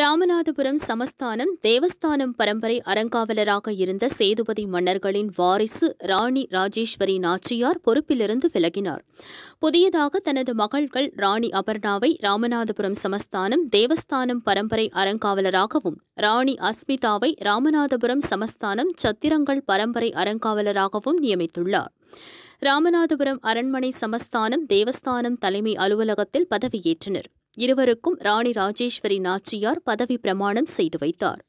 ராமநாதபுரம் சமஸ்தானம் தேவஸ்தானம் பரம்பரை அறங்காவலராக இருந்த சேதுபதி மன்னர்களின் வாரிசு ராணி ராஜேஸ்வரி நாச்சியார் பொறுப்பிலிருந்து விலகினார் புதியதாக தனது மகள்கள் ராணி அபர்ணாவை ராமநாதபுரம் சமஸ்தானம் தேவஸ்தானம் பரம்பரை அறங்காவலராகவும் ராணி அஸ்மிதாவை ராமநாதபுரம் சமஸ்தானம் சத்திரங்கள் பரம்பரை அறங்காவலராகவும் நியமித்துள்ளார் ராமநாதபுரம் அரண்மனை சமஸ்தானம் தேவஸ்தானம் தலைமை அலுவலகத்தில் பதவியேற்றனர் இருவருக்கும் ராணி ராஜேஸ்வரி நாச்சியார் பதவி பிரமாணம் செய்து வைத்தார்